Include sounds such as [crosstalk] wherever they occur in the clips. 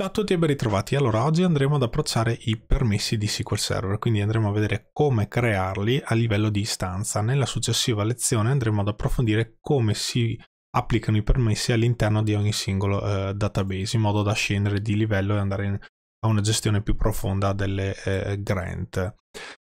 Ciao a tutti e ben ritrovati. Allora, oggi andremo ad approcciare i permessi di SQL Server, quindi andremo a vedere come crearli a livello di istanza. Nella successiva lezione andremo ad approfondire come si applicano i permessi all'interno di ogni singolo eh, database, in modo da scendere di livello e andare in, a una gestione più profonda delle eh, grant.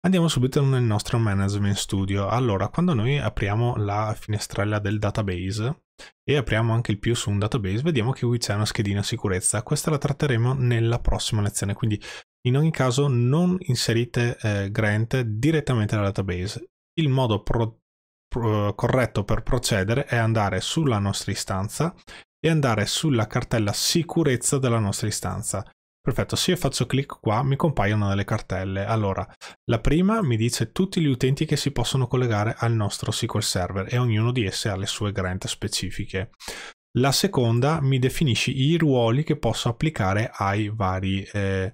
Andiamo subito nel nostro management studio. Allora, quando noi apriamo la finestrella del database e apriamo anche il più su un database, vediamo che qui c'è una schedina sicurezza. Questa la tratteremo nella prossima lezione, quindi in ogni caso non inserite eh, grant direttamente dal database. Il modo pro, pro, corretto per procedere è andare sulla nostra istanza e andare sulla cartella sicurezza della nostra istanza. Perfetto, se io faccio clic qua mi compaiono delle cartelle. Allora, la prima mi dice tutti gli utenti che si possono collegare al nostro SQL Server e ognuno di esse ha le sue grant specifiche. La seconda mi definisce i ruoli che posso applicare ai vari eh,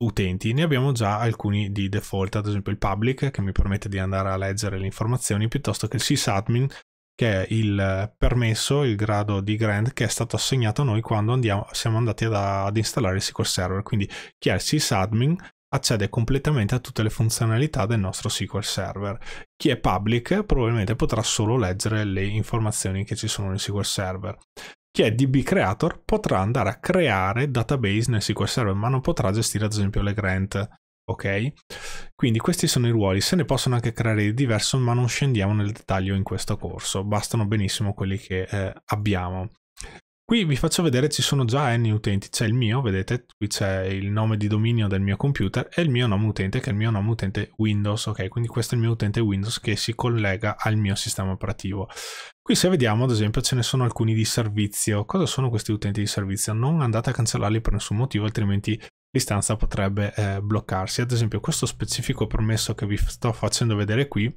utenti. Ne abbiamo già alcuni di default, ad esempio il public che mi permette di andare a leggere le informazioni piuttosto che il sysadmin che è il eh, permesso, il grado di grant che è stato assegnato a noi quando andiamo, siamo andati ad, ad installare il SQL Server. Quindi chi è il sysadmin accede completamente a tutte le funzionalità del nostro SQL Server. Chi è public probabilmente potrà solo leggere le informazioni che ci sono nel SQL Server. Chi è DB Creator potrà andare a creare database nel SQL Server, ma non potrà gestire ad esempio le grant ok? Quindi questi sono i ruoli, se ne possono anche creare di diverso, ma non scendiamo nel dettaglio in questo corso, bastano benissimo quelli che eh, abbiamo. Qui vi faccio vedere, ci sono già eh, n utenti, c'è il mio, vedete, qui c'è il nome di dominio del mio computer e il mio nome utente, che è il mio nome utente Windows, ok? Quindi questo è il mio utente Windows che si collega al mio sistema operativo. Qui se vediamo, ad esempio, ce ne sono alcuni di servizio. Cosa sono questi utenti di servizio? Non andate a cancellarli per nessun motivo, altrimenti l'istanza potrebbe eh, bloccarsi. Ad esempio questo specifico permesso che vi sto facendo vedere qui,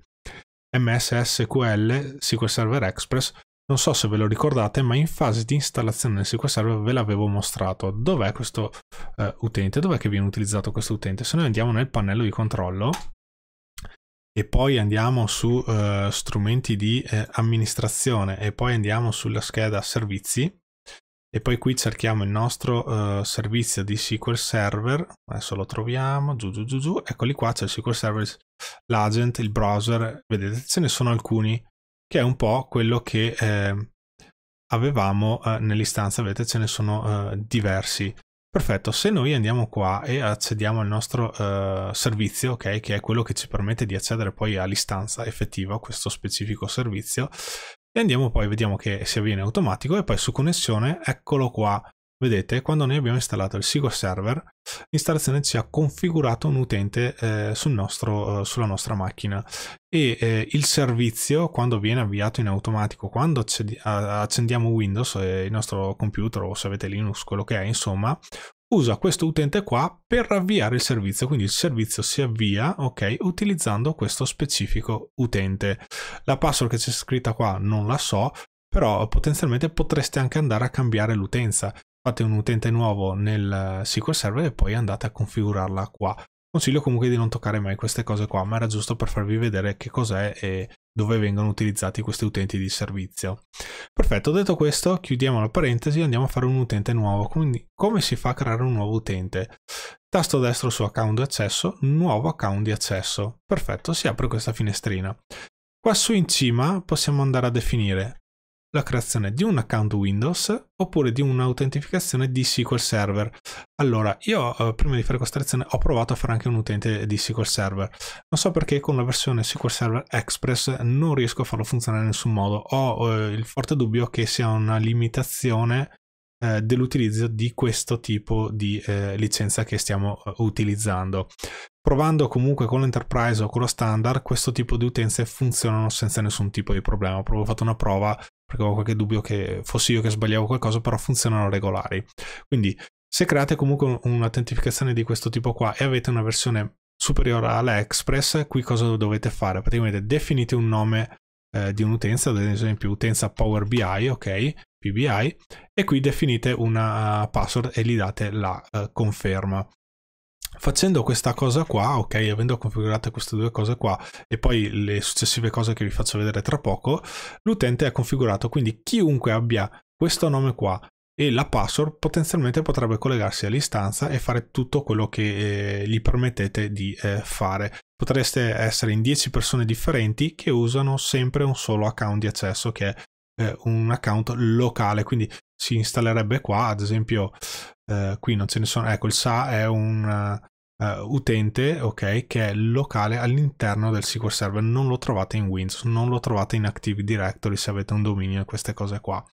MSSQL SQL Server Express, non so se ve lo ricordate, ma in fase di installazione del SQL Server ve l'avevo mostrato. Dov'è questo eh, utente? Dov'è che viene utilizzato questo utente? Se noi andiamo nel pannello di controllo e poi andiamo su eh, strumenti di eh, amministrazione e poi andiamo sulla scheda servizi, e poi qui cerchiamo il nostro uh, servizio di SQL Server, adesso lo troviamo, giù giù giù giù, eccoli qua, c'è il SQL Server, l'agent, il browser, vedete ce ne sono alcuni, che è un po' quello che eh, avevamo eh, nell'istanza, vedete ce ne sono eh, diversi. Perfetto, se noi andiamo qua e accediamo al nostro eh, servizio, ok, che è quello che ci permette di accedere poi all'istanza effettiva, a questo specifico servizio, e andiamo poi, vediamo che si avviene automatico e poi su connessione, eccolo qua, vedete quando noi abbiamo installato il SQL Server l'installazione ci ha configurato un utente eh, sul nostro, eh, sulla nostra macchina e eh, il servizio quando viene avviato in automatico quando accendiamo Windows eh, il nostro computer o se avete Linux quello che è insomma usa questo utente qua per avviare il servizio, quindi il servizio si avvia, ok, utilizzando questo specifico utente. La password che c'è scritta qua non la so, però potenzialmente potreste anche andare a cambiare l'utenza. Fate un utente nuovo nel eh, SQL Server e poi andate a configurarla qua. Consiglio comunque di non toccare mai queste cose qua, ma era giusto per farvi vedere che cos'è e dove vengono utilizzati questi utenti di servizio. Perfetto, detto questo, chiudiamo la parentesi e andiamo a fare un utente nuovo. Quindi, come si fa a creare un nuovo utente? Tasto destro su account di accesso, nuovo account di accesso. Perfetto, si apre questa finestrina. Qua su in cima possiamo andare a definire la creazione di un account Windows oppure di un'autentificazione di SQL Server. Allora, io eh, prima di fare questa lezione ho provato a fare anche un utente di SQL Server. Non so perché con la versione SQL Server Express non riesco a farlo funzionare in nessun modo. Ho eh, il forte dubbio che sia una limitazione eh, dell'utilizzo di questo tipo di eh, licenza che stiamo eh, utilizzando. Provando comunque con l'Enterprise o con lo standard, questo tipo di utenze funzionano senza nessun tipo di problema. Ho proprio fatto una prova perché avevo qualche dubbio che fossi io che sbagliavo qualcosa, però funzionano regolari. Quindi se create comunque un'autentificazione di questo tipo qua e avete una versione superiore alla Express, qui cosa dovete fare? Praticamente definite un nome eh, di un'utenza, ad esempio utenza Power BI, ok, PBI, e qui definite una password e gli date la eh, conferma facendo questa cosa qua, ok, avendo configurato queste due cose qua e poi le successive cose che vi faccio vedere tra poco, l'utente è configurato, quindi chiunque abbia questo nome qua e la password potenzialmente potrebbe collegarsi all'istanza e fare tutto quello che eh, gli permettete di eh, fare. Potreste essere in 10 persone differenti che usano sempre un solo account di accesso che è eh, un account locale, quindi si installerebbe qua, ad esempio eh, qui non ce ne sono, ecco il SA è un uh, utente ok, che è locale all'interno del SQL Server, non lo trovate in Windows, non lo trovate in Active Directory se avete un dominio e queste cose qua.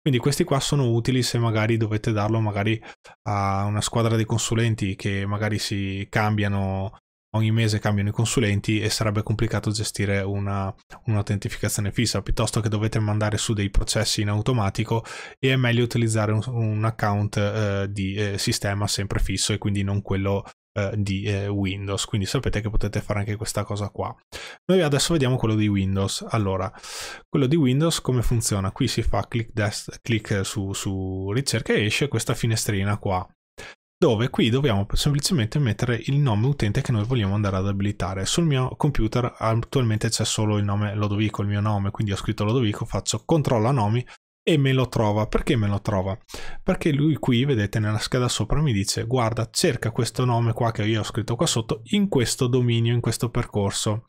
Quindi questi qua sono utili se magari dovete darlo magari a una squadra di consulenti che magari si cambiano ogni mese cambiano i consulenti e sarebbe complicato gestire una, un'autentificazione fissa, piuttosto che dovete mandare su dei processi in automatico e è meglio utilizzare un, un account eh, di eh, sistema sempre fisso e quindi non quello eh, di eh, Windows. Quindi sapete che potete fare anche questa cosa qua. Noi adesso vediamo quello di Windows. Allora, quello di Windows come funziona? Qui si fa clic, desk, su, su ricerca e esce questa finestrina qua dove qui dobbiamo semplicemente mettere il nome utente che noi vogliamo andare ad abilitare. Sul mio computer attualmente c'è solo il nome Lodovico, il mio nome, quindi ho scritto Lodovico, faccio controlla nomi e me lo trova. Perché me lo trova? Perché lui qui, vedete, nella scheda sopra mi dice guarda, cerca questo nome qua che io ho scritto qua sotto in questo dominio, in questo percorso.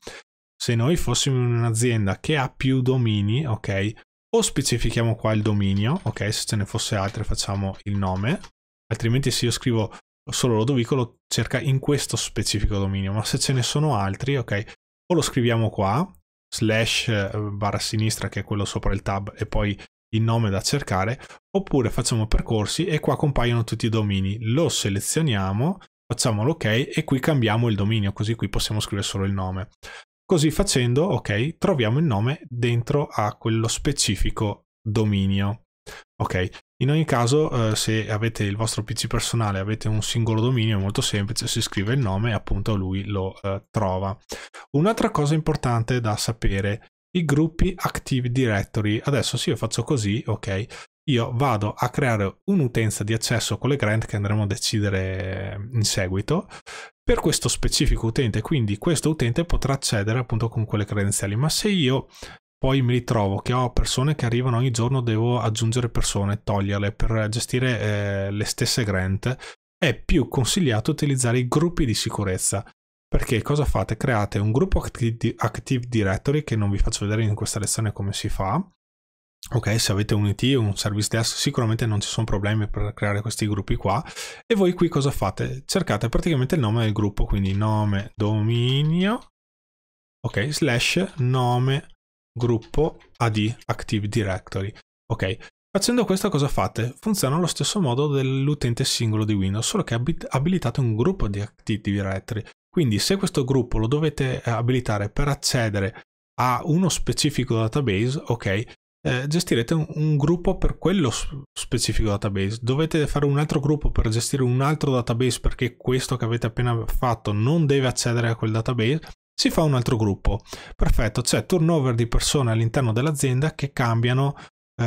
Se noi fossimo in un'azienda che ha più domini, ok, o specifichiamo qua il dominio, ok, se ce ne fosse altri facciamo il nome, altrimenti se io scrivo solo Lodovico lo cerca in questo specifico dominio, ma se ce ne sono altri, ok, o lo scriviamo qua, slash eh, barra sinistra che è quello sopra il tab e poi il nome da cercare, oppure facciamo percorsi e qua compaiono tutti i domini, lo selezioniamo, facciamo l'ok e qui cambiamo il dominio, così qui possiamo scrivere solo il nome. Così facendo, ok, troviamo il nome dentro a quello specifico dominio. Ok, in ogni caso eh, se avete il vostro PC personale, avete un singolo dominio, è molto semplice, si scrive il nome e appunto lui lo eh, trova. Un'altra cosa importante da sapere, i gruppi Active Directory. Adesso se io faccio così, ok, io vado a creare un'utenza di accesso con le grant che andremo a decidere in seguito per questo specifico utente, quindi questo utente potrà accedere appunto con quelle credenziali, ma se io poi mi ritrovo che ho persone che arrivano ogni giorno, devo aggiungere persone, toglierle per gestire eh, le stesse grant, è più consigliato utilizzare i gruppi di sicurezza. Perché cosa fate? Create un gruppo Active Directory che non vi faccio vedere in questa lezione come si fa. Ok, se avete un IT o un service desk sicuramente non ci sono problemi per creare questi gruppi qua. E voi qui cosa fate? Cercate praticamente il nome del gruppo, quindi nome dominio, ok, slash nome gruppo AD Active Directory. Ok, facendo questo cosa fate? Funziona allo stesso modo dell'utente singolo di Windows, solo che abilitate un gruppo di Active Directory. Quindi se questo gruppo lo dovete eh, abilitare per accedere a uno specifico database, ok, eh, gestirete un, un, gruppo per quello specifico database. Dovete fare un altro gruppo per gestire un altro database perché questo che avete appena fatto non deve accedere a quel database si fa un altro gruppo. Perfetto, c'è turnover di persone all'interno dell'azienda che cambiano eh,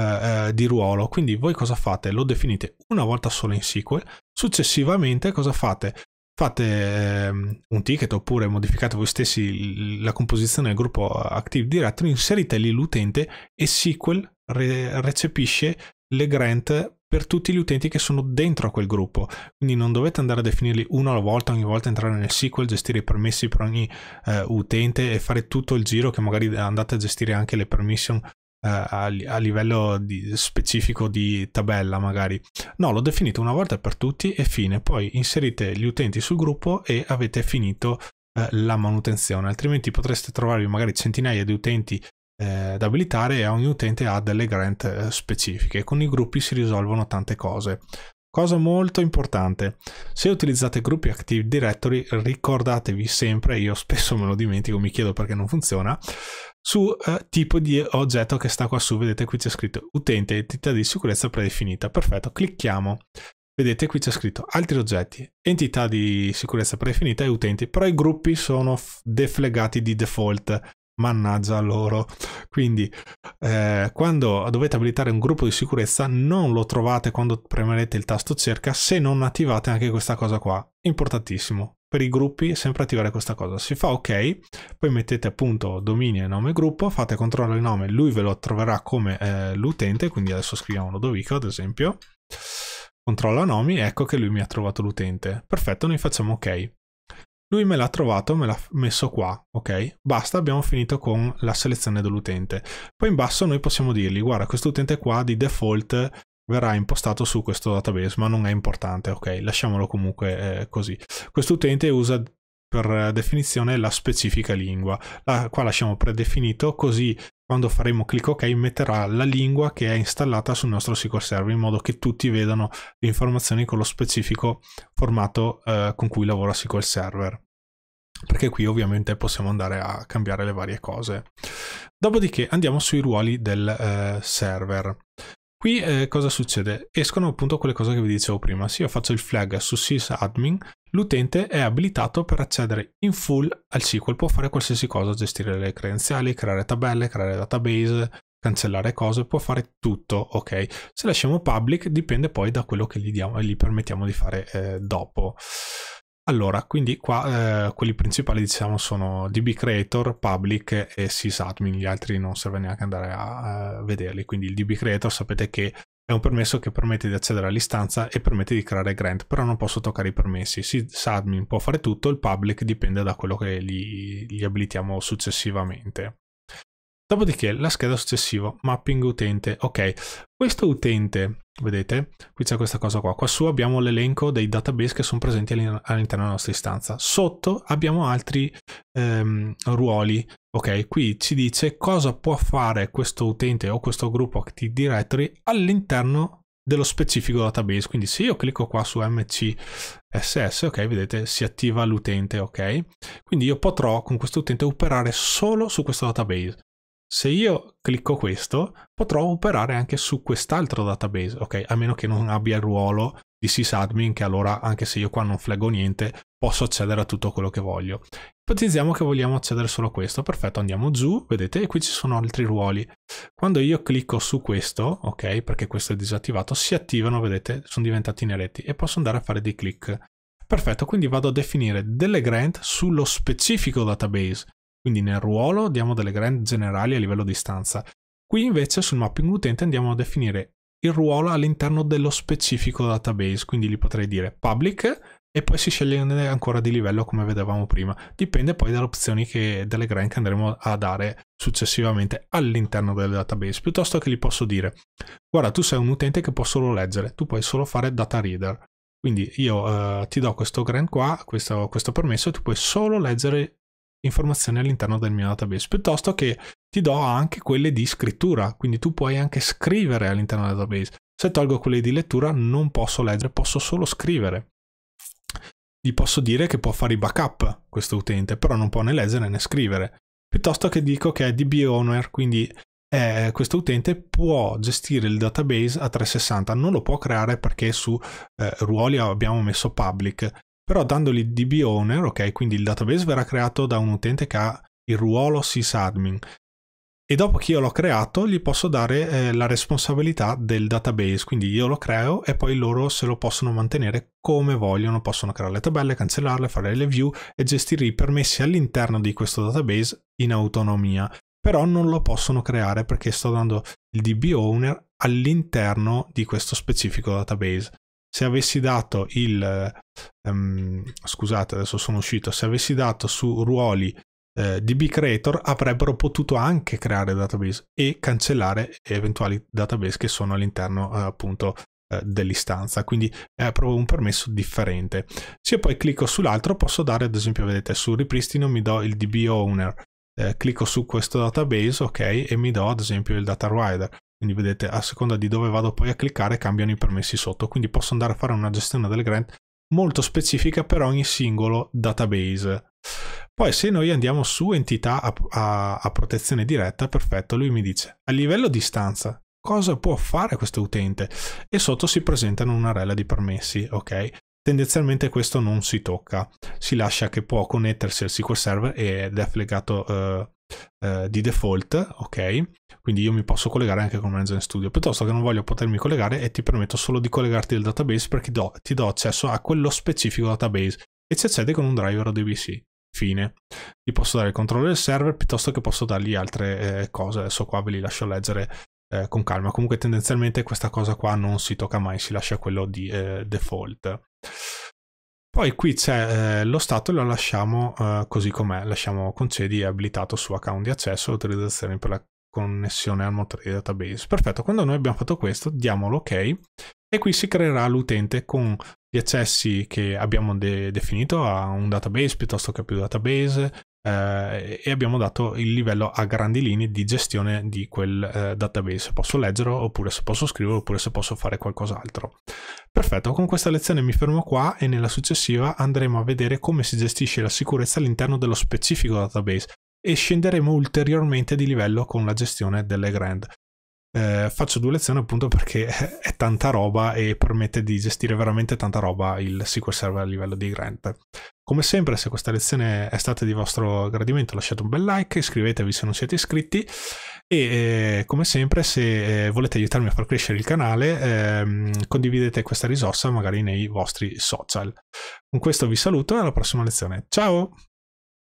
eh di ruolo. Quindi voi cosa fate? Lo definite una volta solo in SQL. Successivamente cosa fate? Fate eh, un ticket oppure modificate voi stessi la composizione del gruppo Active Directory, inserite lì l'utente e SQL re- recepisce le grant per tutti gli utenti che sono dentro a quel gruppo. Quindi non dovete andare a definirli uno alla volta, ogni volta entrare nel SQL, gestire i permessi per ogni eh, utente e fare tutto il giro che magari andate a gestire anche le permission eh, a, a, livello di, specifico di tabella magari. No, l'ho definito una volta per tutti e fine. Poi inserite gli utenti sul gruppo e avete finito eh, la manutenzione altrimenti potreste trovarvi magari centinaia di utenti eh, da abilitare e ogni utente ha delle grant eh, specifiche. Con i gruppi si risolvono tante cose. Cosa molto importante, se utilizzate gruppi Active Directory ricordatevi sempre, io spesso me lo dimentico, mi chiedo perché non funziona, su eh, tipo di oggetto che sta qua su, vedete qui c'è scritto utente entità di sicurezza predefinita, perfetto, clicchiamo, vedete qui c'è scritto altri oggetti, entità di sicurezza predefinita e utenti, però i gruppi sono deflegati di default, mannaggia loro. Quindi eh, quando dovete abilitare un gruppo di sicurezza non lo trovate quando premerete il tasto cerca se non attivate anche questa cosa qua. Importantissimo. Per i gruppi sempre attivare questa cosa. Si fa ok, poi mettete appunto dominio e nome gruppo, fate controllo il nome, lui ve lo troverà come eh, l'utente, quindi adesso scriviamo Lodovico ad esempio. Controlla nomi, ecco che lui mi ha trovato l'utente. Perfetto, noi facciamo ok. Lui me l'ha trovato, me l'ha messo qua, ok? Basta, abbiamo finito con la selezione dell'utente. Poi in basso noi possiamo dirgli, guarda, questo utente qua di default verrà impostato su questo database, ma non è importante, ok? Lasciamolo comunque eh, così. Questo utente usa per definizione la specifica lingua. La, qua lasciamo predefinito, così quando faremo clic ok metterà la lingua che è installata sul nostro SQL Server in modo che tutti vedano le informazioni con lo specifico formato eh, con cui lavora SQL Server perché qui ovviamente possiamo andare a cambiare le varie cose. Dopodiché andiamo sui ruoli del eh, server. Qui eh, cosa succede? Escono appunto quelle cose che vi dicevo prima. Se io faccio il flag su sysadmin, l'utente è abilitato per accedere in full al SQL, può fare qualsiasi cosa, gestire le credenziali, creare tabelle, creare database, cancellare cose, può fare tutto, ok? Se lasciamo public dipende poi da quello che gli, diamo, gli permettiamo di fare eh, dopo. Allora, quindi qua eh, quelli principali diciamo sono DB Creator, Public e SysAdmin, gli altri non serve neanche andare a, a vederli, quindi il DB Creator sapete che è un permesso che permette di accedere all'istanza e permette di creare grant, però non posso toccare i permessi, SysAdmin può fare tutto, il Public dipende da quello che gli, gli abilitiamo successivamente. Dopodiché la scheda successiva, mapping utente, ok, questo utente Vedete? Qui c'è questa cosa qua. Qua su abbiamo l'elenco dei database che sono presenti all'interno della nostra istanza. Sotto abbiamo altri ehm, ruoli. Ok, qui ci dice cosa può fare questo utente o questo gruppo Active Directory all'interno dello specifico database. Quindi se io clicco qua su MCSS, ok, vedete, si attiva l'utente, ok? Quindi io potrò con questo utente operare solo su questo database. Se io clicco questo, potrò operare anche su quest'altro database, ok? A meno che non abbia il ruolo di sysadmin, che allora, anche se io qua non flaggo niente, posso accedere a tutto quello che voglio. Ipotizziamo che vogliamo accedere solo a questo, perfetto, andiamo giù, vedete, e qui ci sono altri ruoli. Quando io clicco su questo, ok, perché questo è disattivato, si attivano, vedete, sono diventati ineretti e posso andare a fare dei click. Perfetto, quindi vado a definire delle grant sullo specifico database quindi nel ruolo diamo delle grandi generali a livello di stanza. Qui invece sul mapping utente andiamo a definire il ruolo all'interno dello specifico database, quindi gli potrei dire public e poi si sceglie ancora di livello come vedevamo prima. Dipende poi dalle opzioni che, delle grant che andremo a dare successivamente all'interno del database, piuttosto che gli posso dire guarda tu sei un utente che può solo leggere, tu puoi solo fare data reader. Quindi io eh, ti do questo grant qua, questo, questo permesso, tu puoi solo leggere informazioni all'interno del mio database, piuttosto che ti do anche quelle di scrittura, quindi tu puoi anche scrivere all'interno del database. Se tolgo quelle di lettura non posso leggere, posso solo scrivere. Gli posso dire che può fare i backup questo utente, però non può né leggere né scrivere. Piuttosto che dico che è DB owner, quindi eh, questo utente può gestire il database a 360, non lo può creare perché su eh, ruoli abbiamo messo public, però dandogli DB owner, ok, quindi il database verrà creato da un utente che ha il ruolo sysadmin e dopo che io l'ho creato gli posso dare eh, la responsabilità del database, quindi io lo creo e poi loro se lo possono mantenere come vogliono, possono creare le tabelle, cancellarle, fare le view e gestire i permessi all'interno di questo database in autonomia. Però non lo possono creare perché sto dando il DB owner all'interno di questo specifico database se avessi dato il um, scusate adesso sono uscito se avessi dato su ruoli eh, DB creator avrebbero potuto anche creare database e cancellare eventuali database che sono all'interno eh, appunto eh, dell'istanza quindi è proprio un permesso differente se poi clicco sull'altro posso dare ad esempio vedete sul ripristino mi do il DB owner eh, clicco su questo database ok e mi do ad esempio il data rider quindi vedete, a seconda di dove vado poi a cliccare, cambiano i permessi sotto. Quindi posso andare a fare una gestione delle grant molto specifica per ogni singolo database. Poi se noi andiamo su entità a, a, a protezione diretta, perfetto, lui mi dice a livello di stanza cosa può fare questo utente e sotto si presentano una rella di permessi, ok? Tendenzialmente questo non si tocca, si lascia che può connettersi al SQL Server ed è flegato eh, eh, di default, ok? Quindi io mi posso collegare anche con Management Studio, piuttosto che non voglio potermi collegare e ti permetto solo di collegarti al database perché do, ti do accesso a quello specifico database e ci accede con un driver ODBC. Fine. Ti posso dare il controllo del server piuttosto che posso dargli altre eh, cose. Adesso qua ve li lascio leggere eh, con calma. Comunque tendenzialmente questa cosa qua non si tocca mai, si lascia quello di eh, default. Poi qui c'è eh, lo stato, lo lasciamo eh, così com'è, lasciamo concedi e abilitato su account di accesso, autorizzazione per la connessione al motore di database. Perfetto, quando noi abbiamo fatto questo diamo l'ok ok, e qui si creerà l'utente con gli accessi che abbiamo de definito a un database piuttosto che a più database, eh, e abbiamo dato il livello a grandi linee di gestione di quel eh, database, posso leggerlo oppure se posso scriverlo oppure se posso fare qualcos'altro. Perfetto, con questa lezione mi fermo qua e nella successiva andremo a vedere come si gestisce la sicurezza all'interno dello specifico database e scenderemo ulteriormente di livello con la gestione delle grand. Eh, faccio due lezioni appunto perché [laughs] è tanta roba e permette di gestire veramente tanta roba il SQL Server a livello di grant. Come sempre, se questa lezione è stata di vostro gradimento, lasciate un bel like, iscrivetevi se non siete iscritti e eh, come sempre, se eh, volete aiutarmi a far crescere il canale, eh, condividete questa risorsa magari nei vostri social. Con questo vi saluto e alla prossima lezione. Ciao!